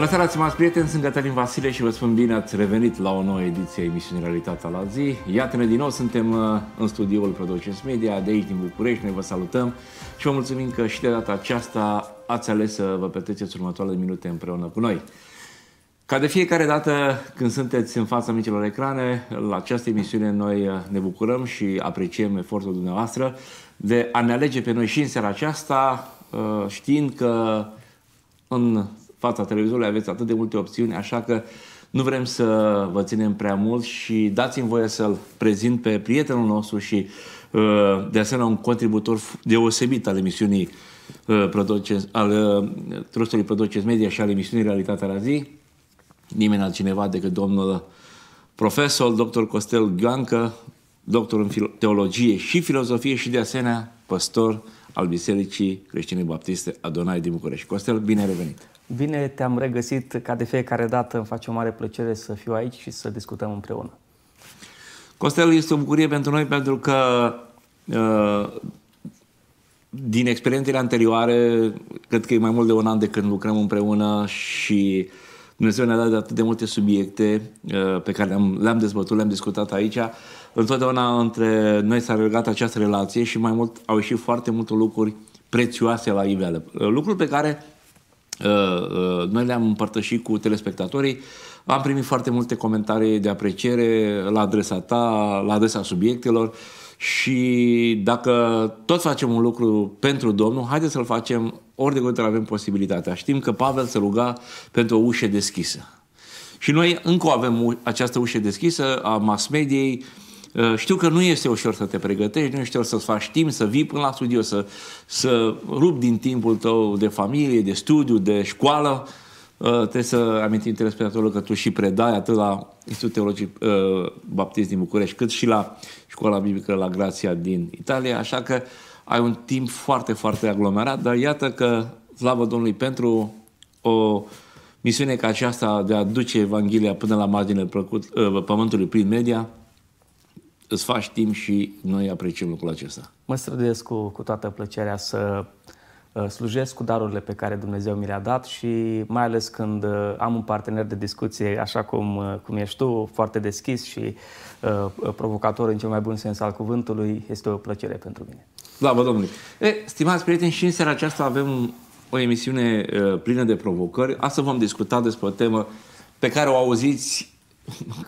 Bună seara, stimați prieteni, sunt Cătălin Vasile și vă spun bine ați revenit la o nouă ediție a emisiunii Realitatea la zi. Iată-ne din nou, suntem uh, în studioul Producens Media, de aici din București, noi vă salutăm și vă mulțumim că și de data aceasta ați ales să vă petreceți următoarele minute împreună cu noi. Ca de fiecare dată când sunteți în fața micilor ecrane, la această emisiune noi uh, ne bucurăm și apreciem efortul dumneavoastră de a ne alege pe noi și în seara aceasta, uh, știind că în fața televizorului aveți atât de multe opțiuni, așa că nu vrem să vă ținem prea mult și dați-mi voie să-l prezint pe prietenul nostru și uh, de asemenea un contributor deosebit al emisiunii uh, al uh, Trustului Producers Media și al emisiunii Realitatea la zi, nimeni altcineva decât domnul profesor, doctor Costel Gancă, doctor în teologie și filozofie și de asemenea păstor al Bisericii Creștine Baptiste Adonai din București. Costel, bine revenit! Bine te-am regăsit, ca de fiecare dată îmi face o mare plăcere să fiu aici și să discutăm împreună. Costel, este o bucurie pentru noi pentru că uh, din experiențele anterioare, cred că e mai mult de un an de când lucrăm împreună și Dumnezeu ne-a dat atât de multe subiecte uh, pe care le-am, le-am dezbătut, le-am discutat aici. Întotdeauna între noi s-a legat această relație și mai mult au ieșit foarte multe lucruri prețioase la iveală. Uh, lucruri pe care Uh, uh, noi le-am împărtășit cu telespectatorii. Am primit foarte multe comentarii de apreciere la adresa ta, la adresa subiectelor și dacă tot facem un lucru pentru Domnul, haideți să-l facem ori de câte avem posibilitatea. Știm că Pavel se ruga pentru o ușă deschisă. Și noi încă avem această ușă deschisă a mass mediei, uh, Uh, știu că nu este ușor să te pregătești, nu este ușor să-ți faci timp, să vii până la studio, să, să rup din timpul tău de familie, de studiu, de școală. Uh, trebuie să amintim telespectatorilor că tu și predai atât la Institutul Teologic uh, Baptist din București, cât și la Școala Biblică la Grația din Italia, așa că ai un timp foarte, foarte aglomerat, dar iată că, slavă Domnului, pentru o misiune ca aceasta de a duce Evanghelia până la marginile pământului prin media, îți faci timp și noi apreciem lucrul acesta. Mă străduiesc cu, cu toată plăcerea să uh, slujesc cu darurile pe care Dumnezeu mi le-a dat și mai ales când uh, am un partener de discuție, așa cum, uh, cum ești tu, foarte deschis și uh, provocator în cel mai bun sens al cuvântului, este o plăcere pentru mine. Da, vă domnule. E, stimați prieteni, și în seara aceasta avem o emisiune uh, plină de provocări. Astăzi vom discuta despre o temă pe care o auziți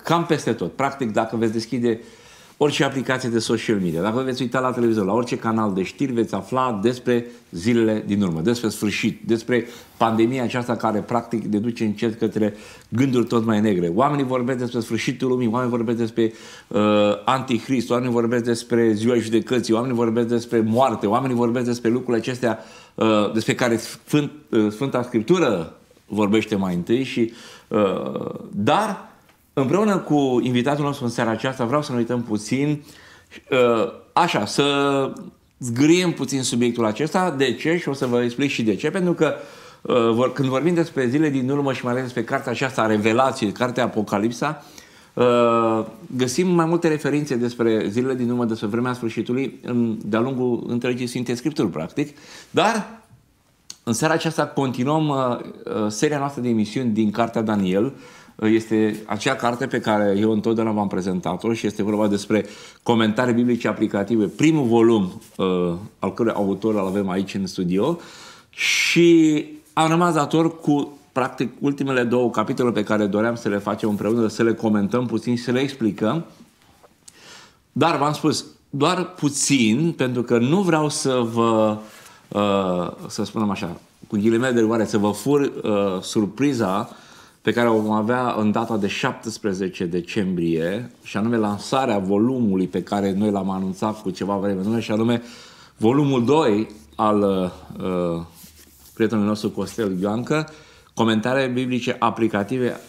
cam peste tot. Practic, dacă veți deschide uh, orice aplicație de social media. Dacă vă veți uita la televizor, la orice canal de știri, veți afla despre zilele din urmă, despre sfârșit, despre pandemia aceasta care practic ne duce încet către gânduri tot mai negre. Oamenii vorbesc despre sfârșitul lumii, oamenii vorbesc despre uh, antichrist, oamenii vorbesc despre ziua judecății, oamenii vorbesc despre moarte, oamenii vorbesc despre lucrurile acestea uh, despre care Sfânt, uh, Sfânta Scriptură vorbește mai întâi și uh, dar Împreună cu invitatul nostru în seara aceasta vreau să ne uităm puțin, uh, așa, să zgâriem puțin subiectul acesta. De ce? Și o să vă explic și de ce. Pentru că uh, când vorbim despre zile din urmă și mai ales despre cartea aceasta a Revelației, cartea Apocalipsa, uh, găsim mai multe referințe despre zilele din urmă, despre vremea sfârșitului, de-a lungul întregii Sfinte Scripturi, practic. Dar în seara aceasta continuăm seria noastră de emisiuni din Cartea Daniel, Ă, este acea carte pe care eu întotdeauna v-am prezentat-o și este vorba despre comentarii biblice aplicative, primul volum uh, al cărui autor îl avem aici în studio și am rămas dator cu practic ultimele două capitole pe care doream să le facem împreună, să le comentăm puțin și să le explicăm. Dar v-am spus, doar puțin, pentru că nu vreau să vă, uh, să spunem așa, cu ghilimele de rigoare, să vă fur uh, surpriza pe care o vom avea în data de 17 decembrie, și anume lansarea volumului pe care noi l-am anunțat cu ceva vreme în și anume volumul 2 al uh, prietenului nostru Costel Ioancă, comentare biblice aplicative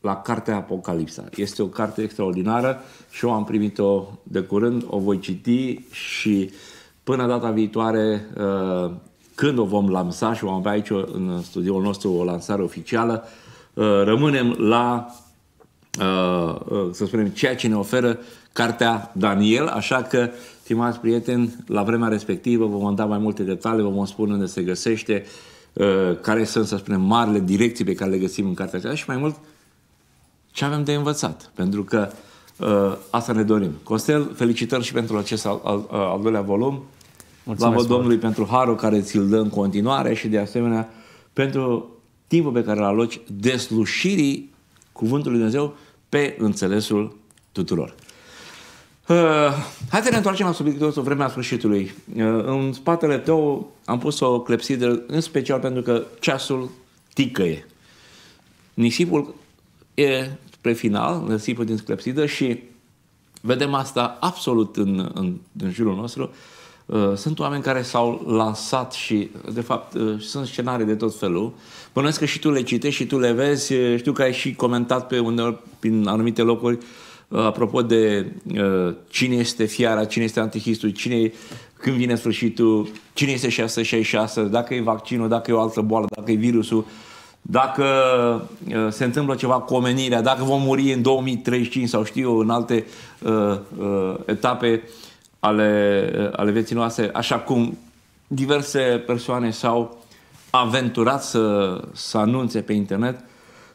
la cartea Apocalipsa. Este o carte extraordinară și eu am primit-o de curând, o voi citi și până data viitoare, uh, când o vom lansa și vom avea aici în studioul nostru o lansare oficială, Uh, rămânem la, uh, uh, să spunem, ceea ce ne oferă cartea Daniel, așa că, stimați prieteni, la vremea respectivă vă vom da mai multe detalii, vă vom spune unde se găsește, care sunt, să spunem, marile direcții pe care le găsim în cartea aceasta și mai mult ce avem de învățat, pentru că asta ne dorim. Costel, felicitări și pentru acest al, al, al doilea volum. Mulțumesc Domnului pentru harul care ți-l dă în continuare și de asemenea pentru timpul pe care îl aloci deslușirii Cuvântului Lui Dumnezeu pe înțelesul tuturor. Uh, hai să ne întoarcem la subiectul nostru, vremea sfârșitului. Uh, în spatele tău am pus o clepsidă, în special pentru că ceasul ticăie. Nisipul e spre final, nisipul din clepsidă și vedem asta absolut în, în, în jurul nostru. Uh, sunt oameni care s-au lansat și, de fapt, uh, sunt scenarii de tot felul. Uh, Bănuiesc că și tu le citești și tu le vezi. Știu că ai și comentat pe uneori, prin anumite locuri, apropo de uh, cine este fiara, cine este antihistul, cine când vine sfârșitul, cine este 666, dacă e vaccinul, dacă e o altă boală, dacă e virusul, dacă uh, se întâmplă ceva cu omenirea, dacă vom muri în 2035 sau știu în alte uh, uh, etape ale, ale vieții noastre, așa cum diverse persoane s-au aventurat să, să anunțe pe internet.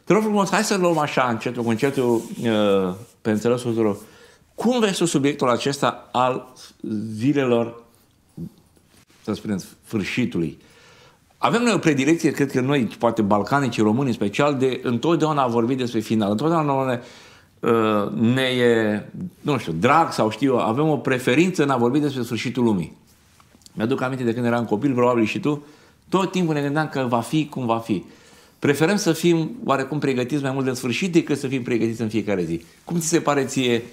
Te rog frumos, hai să luăm așa, încetul cu încetul, uh, pe înțelesul tuturor. Cum vezi tu subiectul acesta al zilelor, să spunem, sfârșitului? Avem noi o predilecție, cred că noi, poate balcanici, români în special, de întotdeauna a vorbit despre final. Întotdeauna ne, uh, ne e, nu știu, drag sau știu, avem o preferință în a vorbi despre sfârșitul lumii. Mi-aduc aminte de când eram copil, probabil și tu, tot timpul ne gândeam că va fi cum va fi. Preferăm să fim oarecum pregătiți mai mult de sfârșit decât să fim pregătiți în fiecare zi. Cum ți se pare ție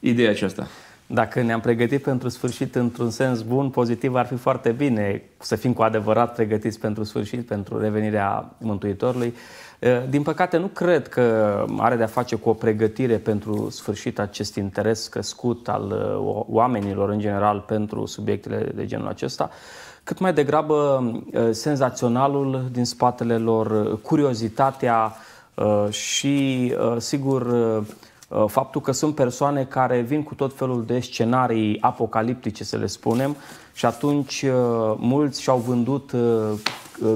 ideea aceasta? Dacă ne-am pregătit pentru sfârșit într-un sens bun, pozitiv, ar fi foarte bine să fim cu adevărat pregătiți pentru sfârșit, pentru revenirea Mântuitorului. Eh, din păcate, nu cred că are de-a face cu o pregătire pentru sfârșit acest interes crescut al eh, oamenilor în general pentru subiectele de genul acesta cât mai degrabă uh, senzaționalul din spatele lor, uh, curiozitatea uh, și, sigur, faptul că sunt persoane care vin cu tot felul de scenarii apocaliptice, să le spunem, și atunci mulți și-au vândut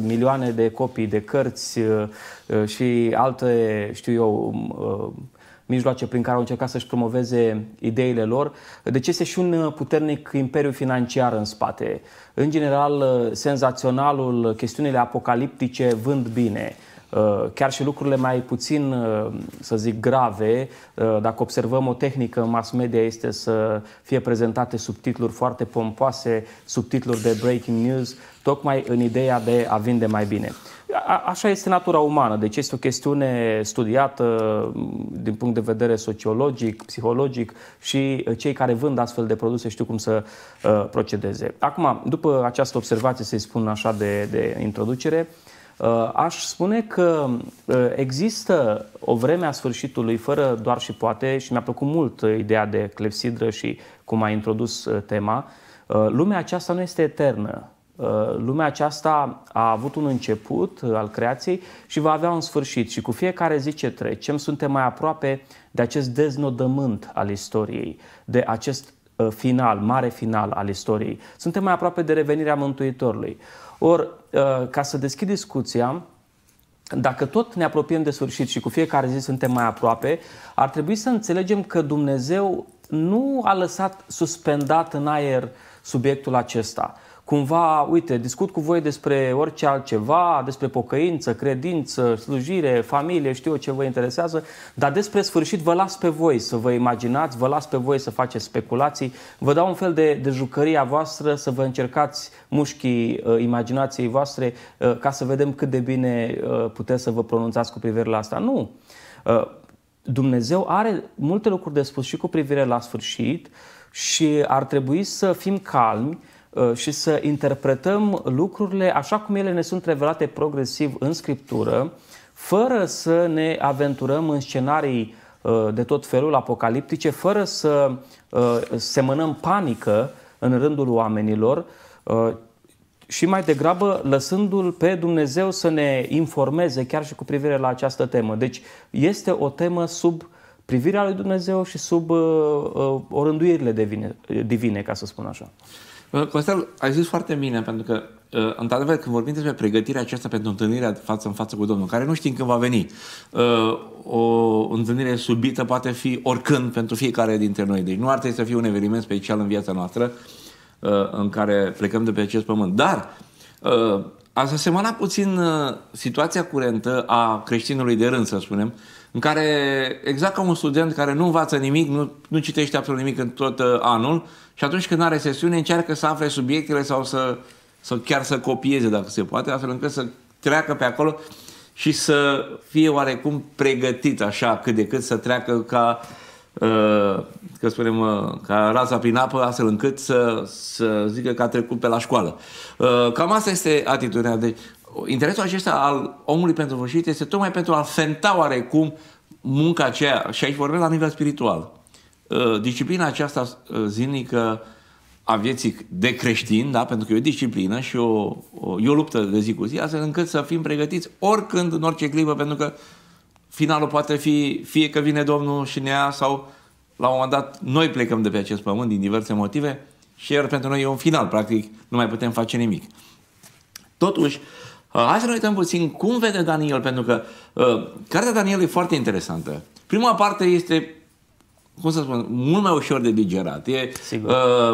milioane de copii de cărți și alte, știu eu, mijloace prin care au încercat să-și promoveze ideile lor, deci este și un uh, puternic imperiu financiar în spate. În general, uh, senzaționalul, uh, chestiunile apocaliptice vând bine. Uh, chiar și lucrurile mai puțin, uh, să zic, grave, uh, dacă observăm o tehnică în mass media este să fie prezentate subtitluri foarte pompoase, subtitluri de breaking news, tocmai în ideea de a vinde mai bine. A, așa este natura umană, deci este o chestiune studiată mm, din punct de vedere sociologic, psihologic și cei care vând astfel de produse știu cum să uh, procedeze. Acum, după această observație, să-i spun așa de, de introducere, uh, Uh, aș spune că uh, există o vreme a sfârșitului fără doar și poate și mi-a plăcut mult uh, ideea de clepsidră și cum a introdus tema. Lumea aceasta nu este eternă. Lumea aceasta a avut un început al creației și va avea un sfârșit și cu fiecare zi ce trecem suntem mai aproape de acest deznodământ al istoriei, de acest final, mare final al istoriei. Suntem mai aproape de revenirea Mântuitorului. Or, uh, ca să deschid discuția, dacă tot ne apropiem de sfârșit și cu fiecare zi suntem mai aproape, ar trebui să înțelegem că Dumnezeu nu a lăsat suspendat în aer subiectul acesta cumva, uite, discut cu voi despre orice altceva, despre pocăință, credință, slujire, familie, știu eu ce vă interesează, dar despre sfârșit vă las pe voi să vă imaginați, vă las pe voi să faceți speculații, vă dau un fel de, de jucărie a voastră să vă încercați mușchii uh, imaginației voastre uh, ca să vedem cât de bine uh, puteți să vă pronunțați cu privire la asta. Nu! Uh, Dumnezeu are multe lucruri de spus și cu privire la sfârșit și ar trebui să fim calmi Uh, și să interpretăm lucrurile așa cum ele ne sunt revelate progresiv în Scriptură, fără să ne aventurăm în scenarii uh, de tot felul apocaliptice, fără să uh, semănăm panică în rândul oamenilor, și mai degrabă lăsându-l pe Dumnezeu să ne informeze chiar și cu privire la această temă. Deci este o temă sub privirea lui Dumnezeu și sub uh, uh, orânduirile divine, divine, ca să spun așa. Costel, ai zis foarte bine, pentru că, ă, într-adevăr, când vorbim despre pregătirea aceasta pentru întâlnirea față în față cu Domnul, care nu știm când va veni, ă, o întâlnire subită poate fi oricând pentru fiecare dintre noi. Deci nu ar trebui să fie un eveniment special în viața noastră ă, în care plecăm de pe acest pământ. Dar a semăna puțin situația curentă a creștinului de rând, să spunem, în care, exact ca un student care nu învață nimic, nu, nu citește absolut nimic în tot uh, anul și atunci când are sesiune încearcă să afle subiectele sau să, să chiar să copieze, dacă se poate, astfel încât să treacă pe acolo și să fie oarecum pregătit așa cât de cât să treacă ca uh, că spunem, uh, ca raza prin apă, astfel încât să, să zică că a trecut pe la școală. cam asta este atitudinea. Deci, interesul acesta al omului pentru vârșit este tocmai pentru a fenta oarecum munca aceea, și aici vorbesc la nivel spiritual, uh, disciplina aceasta uh, zilnică a vieții de creștin, da? pentru că e o disciplină și o, o, e o luptă de zi cu zi, astfel încât să fim pregătiți oricând, în orice clipă, pentru că finalul poate fi fie că vine Domnul și ne ia sau la un moment dat noi plecăm de pe acest pământ din diverse motive și iar pentru noi e un final, practic nu mai putem face nimic. Totuși, uh, Hai să ne uităm puțin cum vede Daniel, pentru că uh, cartea Daniel e foarte interesantă. Prima parte este cum să spun, mult mai ușor de digerat. E uh,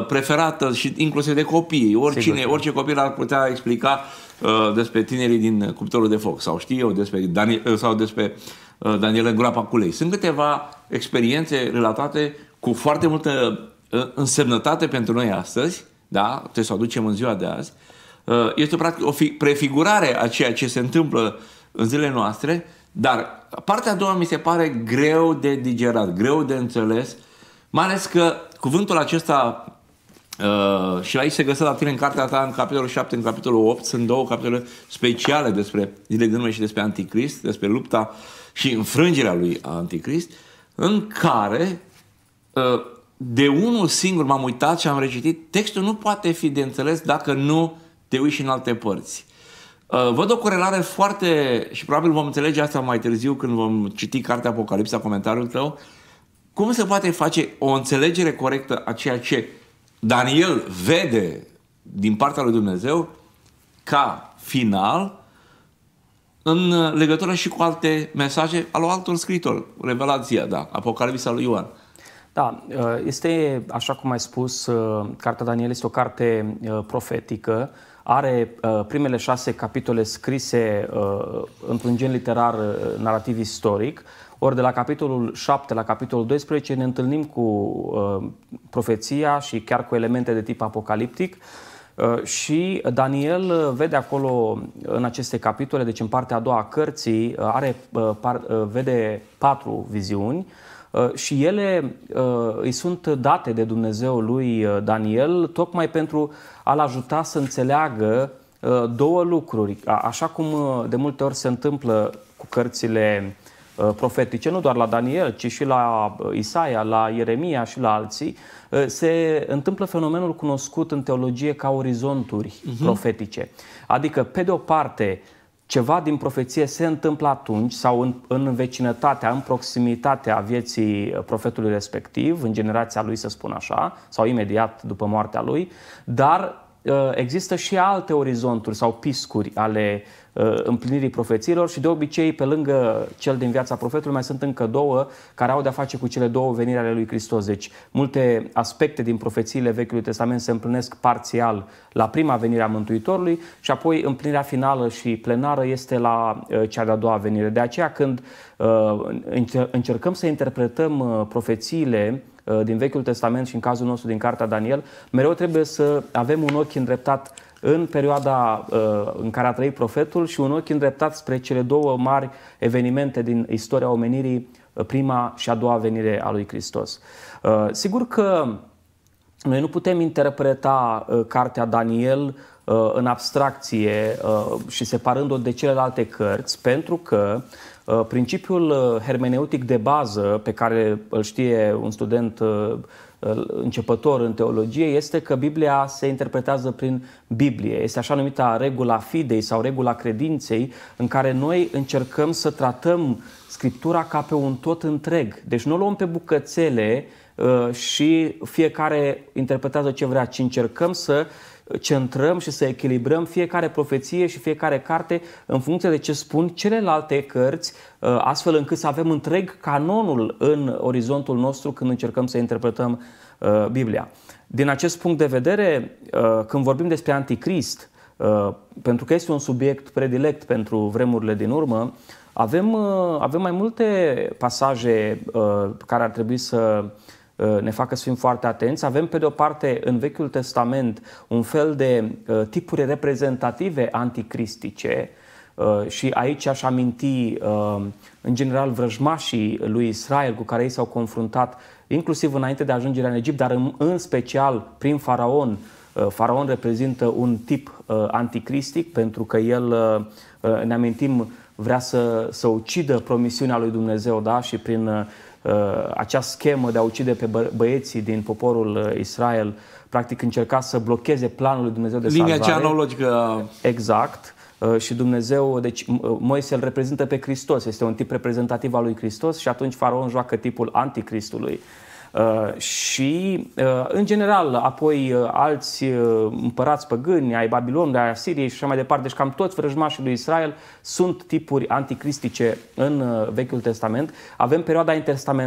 preferată și inclusiv de copii. Oricine, Sigur. orice copil ar putea explica uh, despre tinerii din uh, cuptorul de foc sau știu eu despre Daniel, uh, sau despre uh, Daniel în groapa lei. Sunt câteva experiențe relatate cu foarte multă uh, însemnătate pentru noi astăzi, da? Trebuie să o aducem în ziua de azi, Uh, este practic o prefigurare a ceea ce se întâmplă în zilele noastre, dar partea a doua mi se pare greu de digerat, greu de înțeles, mai ales că cuvântul acesta uh, și aici se găsă la tine în cartea ta, în capitolul 7, în capitolul 8, sunt două capitole speciale despre zile de nume și despre anticrist, despre lupta și înfrângerea lui anticrist, în care uh, de unul singur m-am uitat și am recitit, textul nu poate fi de înțeles dacă nu te uiți și în alte părți. Uh, văd o corelare foarte, și probabil vom înțelege asta mai târziu când vom citi cartea Apocalipsa, comentariul tău, cum se poate face o înțelegere corectă a ceea ce Daniel vede din partea lui Dumnezeu ca final în legătură și cu alte mesaje al altor scritori. Revelația, da, Apocalipsa lui Ioan. Da, uh, este, așa cum ai spus, uh, Cartea Daniel este o carte profetică are uh, primele șase capitole scrise uh, într-un gen literar uh, narrativ istoric, ori de la capitolul 7 la capitolul 12 ne întâlnim cu uh, profeția și chiar cu elemente de tip apocaliptic. Uh, și Daniel uh, vede acolo, uh, în aceste capitole, deci în partea a doua a cărții, uh, are, uh, par, uh, vede patru viziuni și ele îi sunt date de Dumnezeu lui Daniel tocmai pentru a-l ajuta să înțeleagă uh, două lucruri. Așa cum uh, de multe ori se întâmplă cu cărțile uh, profetice, nu doar la Daniel, ci și la Isaia, la Ieremia și la alții, se întâmplă fenomenul cunoscut în teologie ca orizonturi uh-huh. profetice. Adică, pe de o parte, ceva din profeție se întâmplă atunci sau în, în vecinătatea, în proximitatea vieții uh, profetului respectiv, în generația lui, să spun așa, sau imediat după moartea lui, dar uh, există și alte orizonturi sau piscuri ale Uh, împlinirii profețiilor și de obicei, pe lângă cel din viața profetului, mai sunt încă două care au de-a face cu cele două veniri ale lui Hristos. Deci, multe aspecte din profețiile Vechiului Testament se împlinesc parțial la prima venire a Mântuitorului și apoi împlinirea finală și plenară este la uh, cea de-a doua venire. De aceea, când uh, încercăm să interpretăm profețiile din Vechiul Testament și în cazul nostru din Cartea Daniel, mereu trebuie să avem un ochi îndreptat în perioada uh, în care a trăit profetul și un ochi îndreptat spre cele două mari evenimente din istoria omenirii, uh, prima și a doua venire a lui Hristos. Uh, sigur că noi nu putem interpreta uh, cartea Daniel uh, în abstracție uh, și separând-o de celelalte cărți, pentru că uh, principiul uh, hermeneutic de bază pe care îl știe un student Uh, începător în teologie este că Biblia se interpretează prin Biblie. Este așa numită regula fidei sau regula credinței în care noi încercăm să tratăm Scriptura ca pe un tot întreg. Deci nu o luăm pe bucățele uh, și fiecare interpretează ce vrea, ci încercăm să centrăm și să echilibrăm fiecare profeție și fiecare carte în funcție de ce spun celelalte cărți, uh, astfel încât să avem întreg canonul în orizontul nostru când încercăm să interpretăm uh, Biblia. Din acest punct de vedere, uh, când vorbim despre anticrist, pentru că este un subiect predilect pentru vremurile din urmă, avem, avem mai multe pasaje care ar trebui să Uh, ne facă să fim foarte atenți. Avem, pe de-o parte, în Vechiul Testament un fel de uh, tipuri reprezentative anticristice uh, și aici aș aminti, în general, vrăjmașii lui Israel cu care ei s-au confruntat, inclusiv înainte de ajungerea în Egipt, dar în special prin faraon. Faraon reprezintă un tip anticristic pentru că el, ne amintim, vrea să, să ucidă promisiunea lui Dumnezeu da? și prin Uh, acea schemă de a ucide pe bă- băieții din poporul uh, Israel, practic încerca să blocheze planul lui Dumnezeu de Linia salvare. Linia genealogică. Exact. Uh, și Dumnezeu, deci Moise îl reprezintă pe Hristos, este un tip reprezentativ al lui Hristos și atunci faraon joacă tipul anticristului Uh, și, uh, în general, apoi uh, alți împărați păgâni ai Babilonului, ai Asiriei și așa mai departe, deci cam toți vrăjmașii lui Israel sunt tipuri anticristice în Vechiul Testament. Avem perioada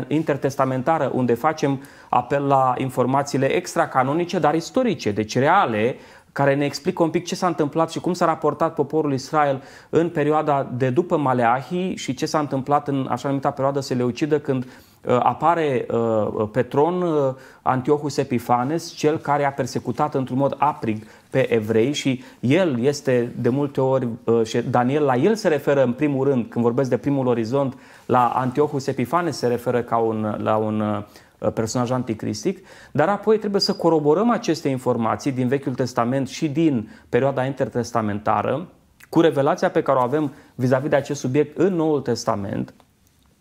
intertestamentară unde facem apel la informațiile extracanonice, dar istorice, deci reale, care ne explică un pic ce s-a întâmplat și cum s-a raportat poporul Israel în perioada de după Maleahii și ce s-a întâmplat în așa numita perioadă seleucidă când uh, Uh, apare uh, pe tron uh, Antiochus Epifanes, cel care a persecutat într-un mod aprig pe evrei și el este de multe ori, și Daniel la el se referă în primul rând, când vorbesc de primul orizont, la Antiochus Epifanes se referă ca un, la un personaj anticristic, dar apoi trebuie să coroborăm aceste informații din Vechiul Testament și din perioada intertestamentară, cu revelația pe care o avem vis-a-vis de acest subiect în Noul Testament,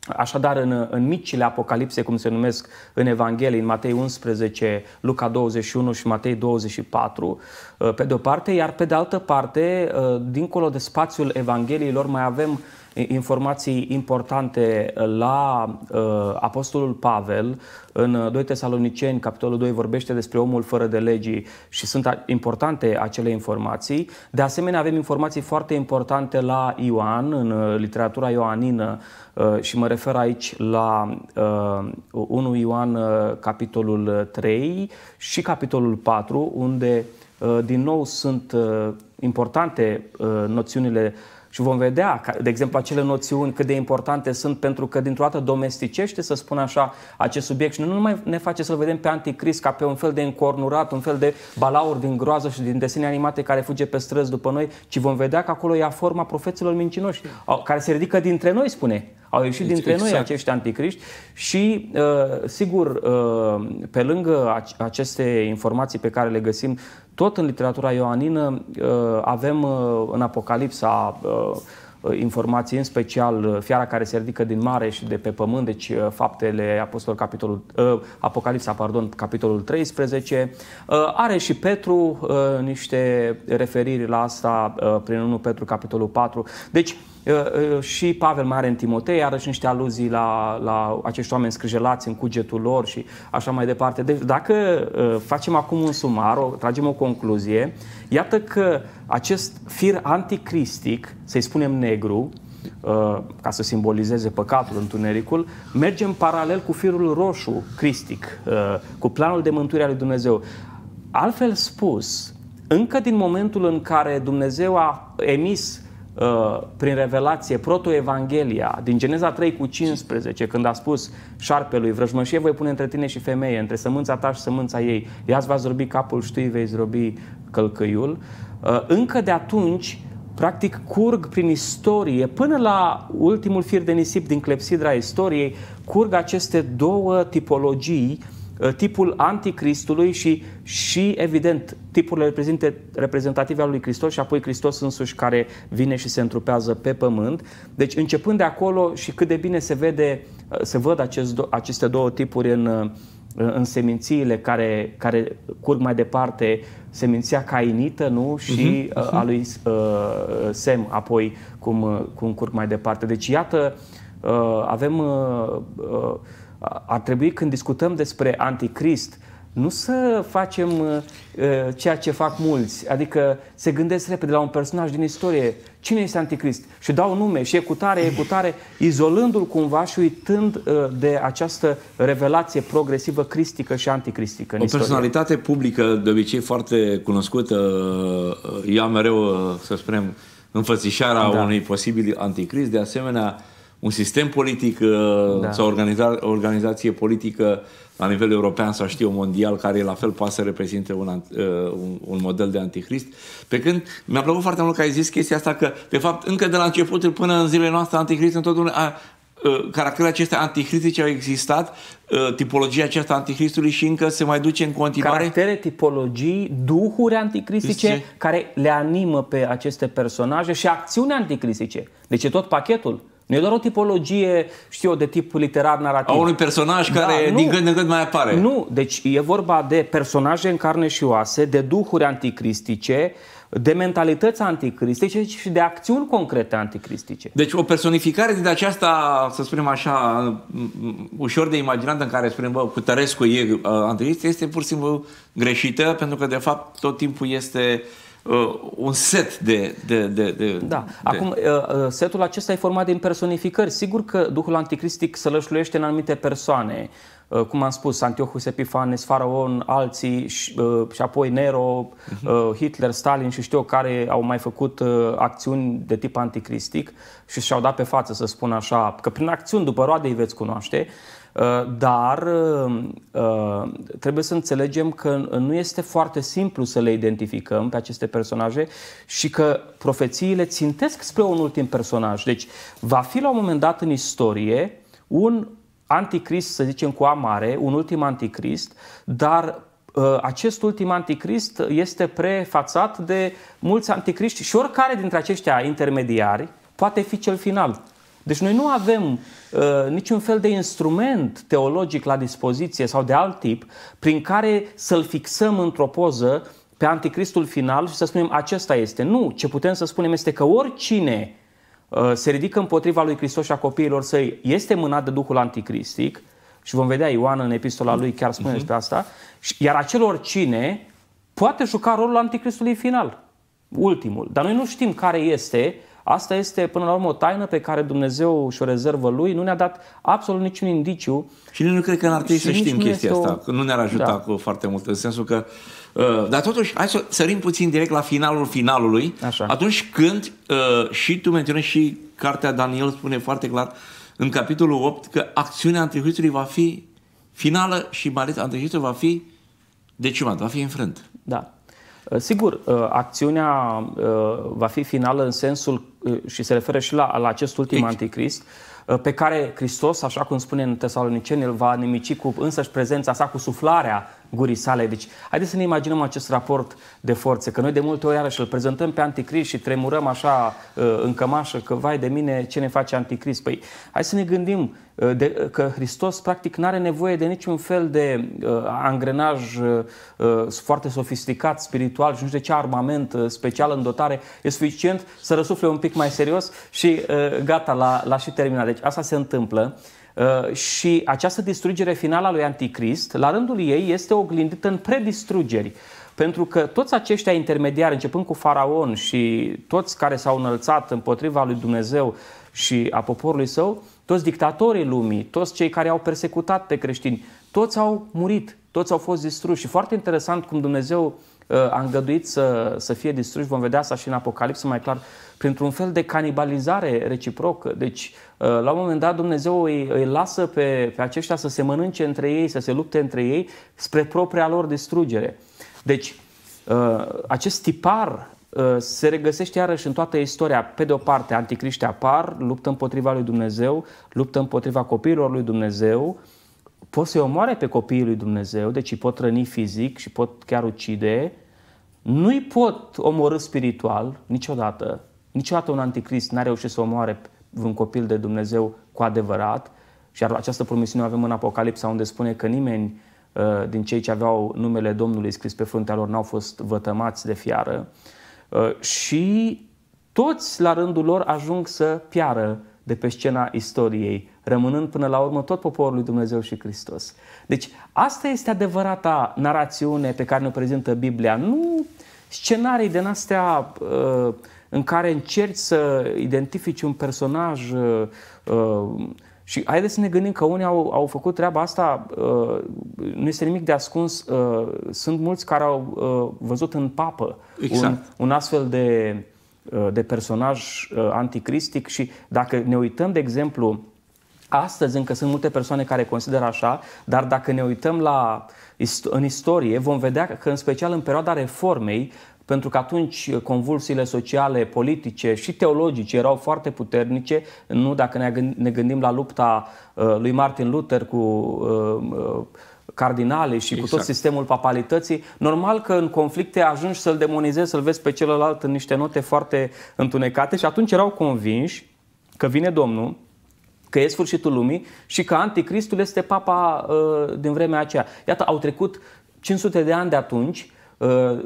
Așadar, în, în micile apocalipse, cum se numesc în Evanghelie, în Matei 11, Luca 21 și Matei 24, uh, pe de o parte, iar pe de altă parte, uh, dincolo de spațiul Evangheliilor, mai avem informații importante la uh, Apostolul Pavel. În 2 uh, Tesaloniceni, capitolul 2, vorbește despre omul fără de legii și sunt importante acele informații. De asemenea, avem informații foarte importante la Ioan, în uh, literatura ioanină, uh, și mă refer aici la 1 Ioan, capitolul 3 și capitolul 4, unde, din nou, sunt importante noțiunile și vom vedea, de exemplu, acele noțiuni cât de importante sunt pentru că dintr-o dată domesticește, să spun așa, acest subiect și nu numai ne face să-l vedem pe anticrist ca pe un fel de încornurat, un fel de balaur din groază și din desene animate care fuge pe străzi după noi, ci vom vedea că acolo ia forma profeților mincinoși, care se ridică dintre noi, spune. Au ieșit dintre exact. noi acești anticriști și, uh, sigur, uh, pe lângă aceste informații pe care le găsim tot în literatura ioanină uh, avem uh, în Apocalipsa uh, informații, în special fiara care se ridică din mare și de pe pământ, deci faptele Apostol, capitolul, Apocalipsa, pardon, capitolul 13. Are și Petru niște referiri la asta prin 1 Petru, capitolul 4. Deci, Uh, uh, și Pavel Mare în Timotei, iarăși niște aluzii la, la acești oameni scrijelați în cugetul lor și așa mai departe. Deci dacă uh, facem acum un sumar, o, tragem o concluzie, iată că acest fir anticristic, să-i spunem negru, ca să simbolizeze păcatul, întunericul, merge în paralel cu firul roșu cristic, cu planul de mântuire al lui Dumnezeu. Altfel spus, încă din momentul în care Dumnezeu a emis Uh, prin revelație, protoevanghelia din Geneza 3 cu 15, când a spus șarpelui, vrăjmășie voi pune între tine și femeie, între sămânța ta și sămânța ei, ia va zdrobi capul și tu îi vei zdrobi călcăiul. Uh, încă de atunci, practic, curg prin istorie, până la ultimul fir de nisip din clepsidra istoriei, curg aceste două tipologii uh, Uh, tipul anticristului și, și evident, tipurile reprezinte, reprezentative ale lui Hristos și apoi Hristos însuși care vine și se întrupează pe pământ. Deci începând de acolo și cât de bine se vede, uh, se văd acest, aceste două tipuri în, uh, în semințiile care, care curg mai departe, seminția cainită nu? și uh-huh. a lui uh, Sem, apoi cum, cum curg mai departe. Deci iată, uh, avem uh, uh, ar trebui când discutăm despre anticrist, nu să facem uh, ceea ce fac mulți, adică se gândesc repede la un personaj din istorie, cine este anticrist? Și dau nume, și e cu tare, e cu tare, izolându-l cumva și uitând uh, de această revelație progresivă cristică și anticristică. În o istorie. personalitate publică, de obicei foarte cunoscută, uh, ia mereu, uh, să spunem, înfățișarea da. unui posibil anticrist, de asemenea, uh, un sistem politic uh, da. sau organiza, organizație politică la nivel european sau știu mondial care la fel poate să reprezinte un, uh, un, un model de anticrist. Pe când mi-a plăcut foarte mult că ai zis chestia asta că de fapt încă de la începutul până în zilele noastre anticrist întotdeauna a, uh, caracterele acestea anticristice au existat, tipologia aceasta anticristului și încă se mai duce în continuare? Caractere, tipologii, duhuri anticristice care le animă pe aceste personaje și acțiuni anticristice. Deci e tot pachetul. Nu e doar o tipologie, știu eu, de tip literar narativ. A unui personaj da, care da, nu, din când în când mai apare. Nu, deci e vorba de personaje în carne și oase, de duhuri anticristice, de mentalități anticristice și deci de acțiuni concrete anticristice. Deci o personificare din aceasta, să spunem așa, ușor de imaginat în care spunem, bă, Cutărescu e uh, anticrist, este pur și simplu greșită, pentru că de fapt tot timpul este uh, uh, un set de... de, de, de da. Acum, de... Uh, uh, setul acesta e format din personificări. Sigur că Duhul Anticristic sălășluiește în anumite persoane. Uh, cum am spus, Antiochus Epifanes, Faraon, alții și, uh, și apoi Nero, uh, mhm. Hitler, Stalin și știu care au mai făcut uh, acțiuni de tip anticristic și și-au dat pe față, să spun așa, că prin acțiuni după roade îi veți cunoaște. Uh, Uh, dar uh, uh, trebuie să înțelegem că nu este foarte simplu să le identificăm pe aceste personaje și că profețiile țintesc spre un ultim personaj. Deci va fi la un moment dat în istorie un anticrist, să zicem cu A mare, un ultim anticrist, dar acest ultim anticrist este prefațat de mulți anticriști și oricare dintre aceștia intermediari poate fi cel final. Deci noi nu avem uh, niciun fel de instrument teologic la dispoziție sau de alt tip prin care să-l fixăm într-o poză pe anticristul final și să spunem acesta este. Nu, ce putem să spunem este că oricine uh, se ridică împotriva lui Hristos și a copiilor săi este mânat de Duhul Anticristic și vom vedea Ioan în epistola lui chiar spune mhm. despre uh-huh. asta, iar acel oricine poate juca rolul anticristului final, ultimul. Dar noi nu știm care este uh, Asta este, până la urmă, o taină pe care Dumnezeu și o rezervă lui. Nu ne-a dat absolut niciun indiciu. Și nu cred că n-ar trebui să știm chestia o... asta, că nu ne-ar ajuta da. cu foarte mult, în sensul că... Uh, dar totuși, hai să sărim puțin direct la finalul finalului, Așa. atunci când uh, și tu menționezi și cartea Daniel spune foarte clar în capitolul 8 că acțiunea Anticristului va fi finală și mai ales Antichristul va fi decimat, va fi înfrânt. Da. Uh, sigur, uh, acțiunea uh, va fi finală în sensul Uh, și se referă și la, la acest ultim anticrist, uh, pe care Hristos, așa cum spune în Tesalonicen, îl va nimici cu însăși prezența sa, cu suflarea gurii sale. Deci, haideți să ne imaginăm acest raport de forțe, că noi de multe ori iarăși îl prezentăm pe anticrist și tremurăm așa uh, în cămașă că, vai de mine, ce ne face anticrist? Păi, hai să ne gândim uh, de, că Hristos practic nu are nevoie de niciun fel de uh, angrenaj uh, uh, foarte sofisticat, spiritual și nu știu de ce armament uh, special în dotare. E suficient să răsufle un pic mai serios și uh, gata, l-a, l-a și terminat. Deci asta se întâmplă. Uh, Uh, și această distrugere finală a lui Anticrist, la rândul ei, este oglindită în predistrugeri. Pentru că toți aceștia intermediari, începând cu Faraon și toți care s-au înălțat împotriva lui Dumnezeu și a poporului său, toți dictatorii lumii, toți cei care au persecutat pe creștini, toți au murit, toți au fost distruși. Și foarte interesant cum Dumnezeu uh, a îngăduit să, să fie distruși, vom vedea asta și în Apocalipsă mai clar, printr-un fel de canibalizare reciprocă. Deci, uh, la un moment dat, Dumnezeu îi, îi lasă pe, pe aceștia să se mănânce între ei, să se lupte între ei, spre propria lor distrugere. Deci, uh, acest tipar uh, se regăsește iarăși în toată istoria. Pe de o parte, anticriști apar, luptă împotriva lui Dumnezeu, luptă împotriva copiilor lui Dumnezeu, pot să-i omoare pe copiii lui Dumnezeu, deci îi pot răni fizic și pot chiar ucide, nu-i pot omorâ spiritual niciodată, Niciodată un anticrist n-a reușit să omoare un copil de Dumnezeu cu adevărat și această promisiune o avem în Apocalipsa unde spune că nimeni uh, din cei ce aveau numele Domnului scris pe fruntea lor n-au fost vătămați de fiară uh, și toți la rândul lor ajung să piară de pe scena istoriei, rămânând până la urmă tot poporul lui Dumnezeu și Hristos. Deci asta este adevărata narațiune pe care ne prezintă Biblia, nu scenarii din astea uh, în care încerci să identifici un personaj uh, uh, și haideți să ne gândim că unii au, au făcut treaba asta, uh, nu este nimic de ascuns, uh, sunt mulți care au uh, văzut în papă exact. un, un astfel de, uh, de personaj uh, anticristic și dacă ne uităm, de exemplu, Astăzi încă sunt multe persoane care consideră așa, dar dacă ne uităm la, în istorie, vom vedea că în special în perioada reformei, pentru că atunci uh, convulsiile sociale, politice și teologice erau foarte puternice. Nu dacă ne gândim la lupta uh, lui Martin Luther cu uh, cardinale și exact. cu tot exact. sistemul papalității, normal că în conflicte ajungi să-l demonizezi, să-l vezi pe celălalt în niște note foarte întunecate și atunci erau convinși că vine Domnul, că e sfârșitul lumii și că anticristul este papa uh, din vremea aceea. Iată, au trecut 500 de ani de atunci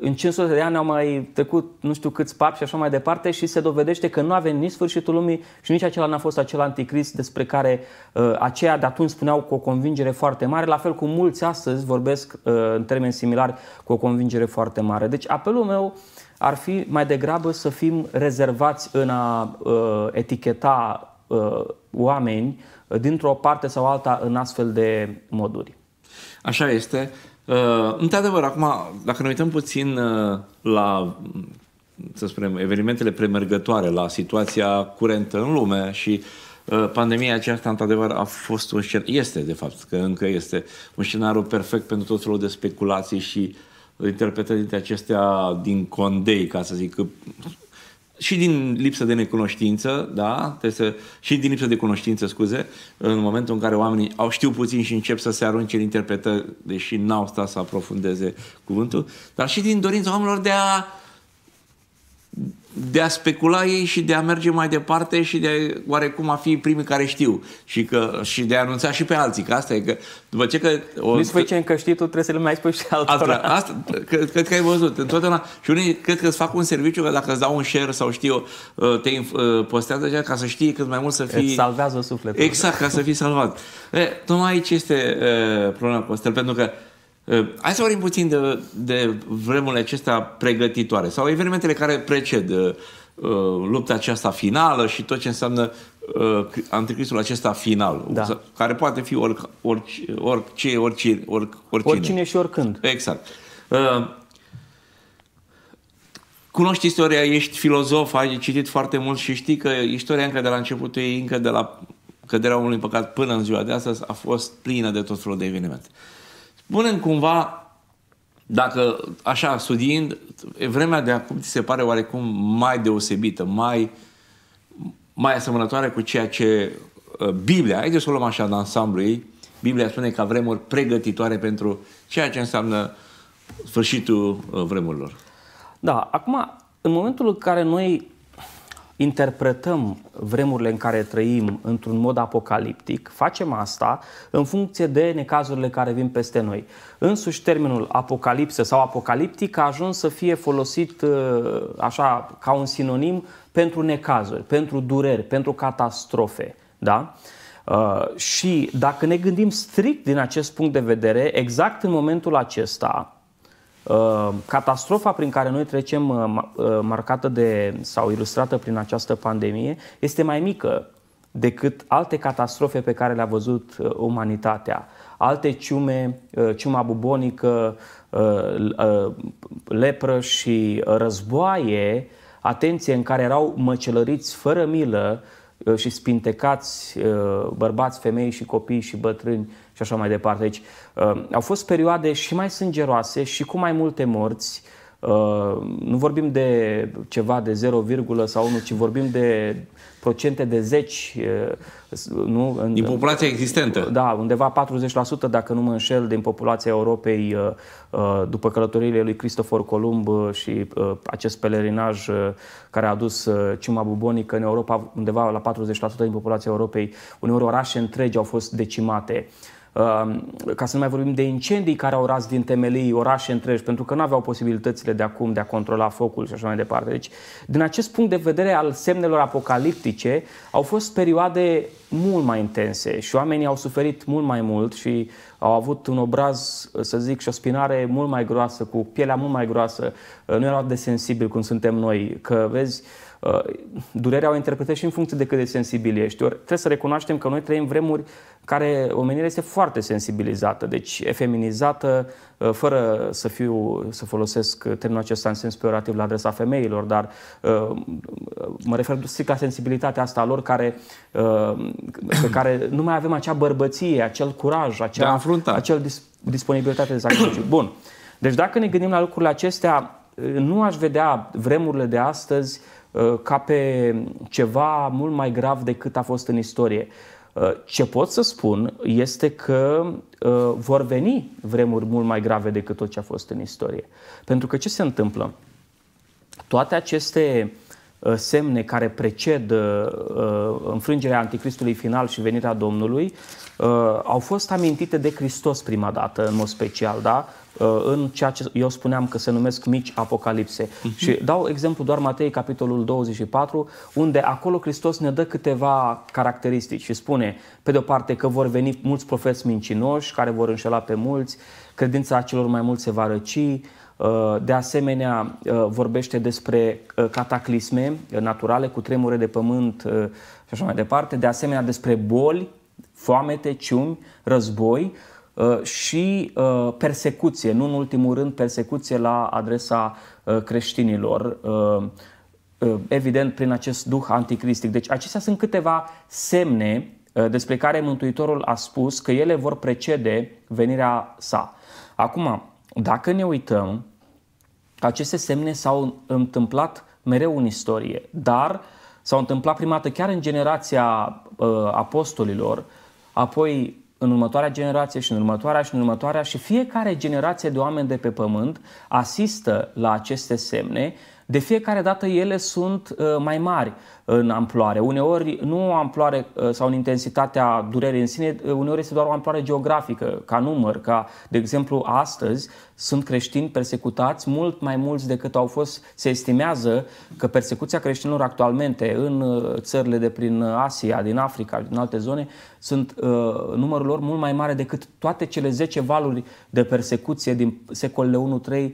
în 500 de ani au mai trecut nu știu câți papi și așa mai departe și se dovedește că nu a venit nici sfârșitul lumii și nici acela n-a fost acel anticrist despre care uh, aceia de atunci spuneau cu o convingere foarte mare, la fel cum mulți astăzi vorbesc uh, în termeni similari cu o convingere foarte mare. Deci apelul meu ar fi mai degrabă să fim rezervați în a uh, eticheta oameni dintr-o parte sau alta în astfel de moduri. Așa este. Uh, într-adevăr, acum, dacă ne uităm puțin uh, la, să spunem, evenimentele premergătoare, la situația curentă în lume și uh, pandemia aceasta, într-adevăr, a fost un scenariu, este, de fapt, că încă este un scenariu perfect pentru tot felul de speculații și interpretări dintre acestea din condei, ca să zic, și din lipsă de necunoștință, da, să, și din lipsă de cunoștință, scuze, în momentul în care oamenii au știu puțin și încep să se arunce în interpretări, deși n-au stat să aprofundeze cuvântul, dar și din dorința oamenilor de a de a specula ei și de a merge mai departe și de oarecum a fi primii care știu și, că, și de a anunța și pe alții, că asta e că după ce că... O, nu spui ce încă știi tu, trebuie să le mai spui și altora. Asta, asta cred, cred că ai văzut. Întotdeauna, și unii cred că îți fac un serviciu că dacă îți dau un share sau știu, uh, te uh, postează deja ca să știi cât mai mult să fii... Îți salvează sufletul. Exact, ca să fii salvat. E, tocmai aici este e, uh, problema, Costel, pentru că Ă, hai să vorbim puțin de, de vremurile acestea pregătitoare sau evenimentele care preced uh, lupta aceasta finală și tot ce înseamnă uh, anticristul acesta final, da. care poate fi oric, oric, orice, orice, oric, oricine. Oricine și oricând. Exact. Uh, cunoști istoria, ești filozof, ai citit foarte mult și știi că istoria încă de la începutul ei, încă de la căderea omului păcat până în ziua de astăzi, a fost plină de tot felul de evenimente. Uh, Spunem cumva, dacă așa studiind, vremea de acum ți se pare oarecum mai deosebită, mai, mai asemănătoare cu ceea ce uh, Biblia, haideți să o luăm așa în ansamblu ei, Biblia spune ca vremuri pregătitoare pentru ceea ce înseamnă sfârșitul uh, vremurilor. Da, acum, în momentul în care noi interpretăm vremurile în care trăim într-un mod apocaliptic, facem asta în funcție de necazurile care vin peste noi. Însuși termenul apocalipsă sau apocaliptic a ajuns să fie folosit uh, așa ca un sinonim pentru necazuri, pentru dureri, pentru catastrofe. Da? Uh, și dacă ne gândim strict din acest punct de vedere, exact în momentul acesta, Ehm, catastrofa prin care noi trecem, ehm, ehm, marcată de sau ilustrată prin această pandemie, este mai mică decât alte catastrofe pe care le-a văzut umanitatea. Alte ciume, ciuma bubonică, lepră și războaie, atenție, în care erau măcelăriți fără milă și spintecați bărbați, femei și copii și bătrâni și așa mai departe. Deci uh, au fost perioade și mai sângeroase și cu mai multe morți. Uh, nu vorbim de ceva de 0, sau 1, ci vorbim de procente de 10 uh, nu, în, din populația existentă. Da, undeva 40% dacă nu mă înșel din populația Europei uh, uh după călătoriile lui Cristofor Columb și uh, acest pelerinaj uh, care a adus ciuma bubonică în Europa, undeva la 40% din populația Europei, uneori orașe întregi au fost decimate. Ehm, ca să nu mai vorbim de incendii care au ras din temelii orașe întregi, pentru că nu aveau posibilitățile de acum de a controla focul și așa mai departe. Deci, din acest punct de vedere al semnelor apocaliptice, au fost perioade mult mai intense și oamenii au suferit mult mai mult și au avut un obraz, să zic, și o spinare mult mai groasă, cu pielea mult mai groasă, nu erau de sensibil cum suntem noi, că vezi, Uh, durerea o interpretezi și în funcție de cât de sensibil ești. Or, trebuie să recunoaștem că noi trăim vremuri care omenirea este foarte sensibilizată, deci efeminizată, uh, fără să fiu, să folosesc termenul acesta în sens peorativ la adresa femeilor, dar uh, mă refer strict la sensibilitatea asta a lor care, pe care nu mai avem acea bărbăție, acel curaj, acea, acel dis- disponibilitate de sacrificiu. Bun. Deci dacă ne gândim la lucrurile acestea, nu aș vedea vremurile de astăzi uh, Uh, ca pe ceva mult mai grav decât a fost în istorie. Uh, ce pot să spun este că uh, vor veni vremuri mult mai grave decât tot ce a fost în istorie. Pentru că ce se întâmplă? Toate aceste Uh, semne care preced uh, uh, înfrângerea anticristului final și venirea Domnului, au fost amintite de Hristos prima dată, în mod special, da? în ceea ce eu spuneam că se numesc mici apocalipse. Uh-huh. Și dau exemplu doar Matei, capitolul 24, unde acolo Hristos ne dă câteva caracteristici și spune, pe de o parte, că vor veni mulți profeți mincinoși care vor înșela pe mulți, credința celor mai mulți se va răci, Uh, de asemenea, uh, vorbește despre uh, cataclisme naturale cu tremure de pământ și așa mai departe. De asemenea, despre boli, foamete, ciumi, război și persecuție, nu în ultimul rând persecuție la adresa creștinilor, evident prin acest duh anticristic. Deci acestea sunt câteva semne despre care Mântuitorul a spus că ele vor precede venirea sa. Acum, dacă ne uităm, aceste semne s-au întâmplat mereu în istorie, dar s-au întâmplat prima dată chiar în generația uh, apostolilor, apoi în următoarea generație și în următoarea și în următoarea și fiecare generație de oameni de pe pământ asistă la aceste semne de fiecare dată ele sunt uh, mai mari în amploare. Uneori nu o amploare uh, sau în intensitatea durerii în sine, uh, uneori este doar o amploare geografică, ca număr, ca, de exemplu, astăzi sunt creștini persecutați mult mai mulți decât au fost, se estimează că persecuția creștinilor actualmente în țările de prin Asia, din Africa, din alte zone, sunt uh, numărul lor mult mai mare decât toate cele 10 valuri de persecuție din secolele 1-3 uh,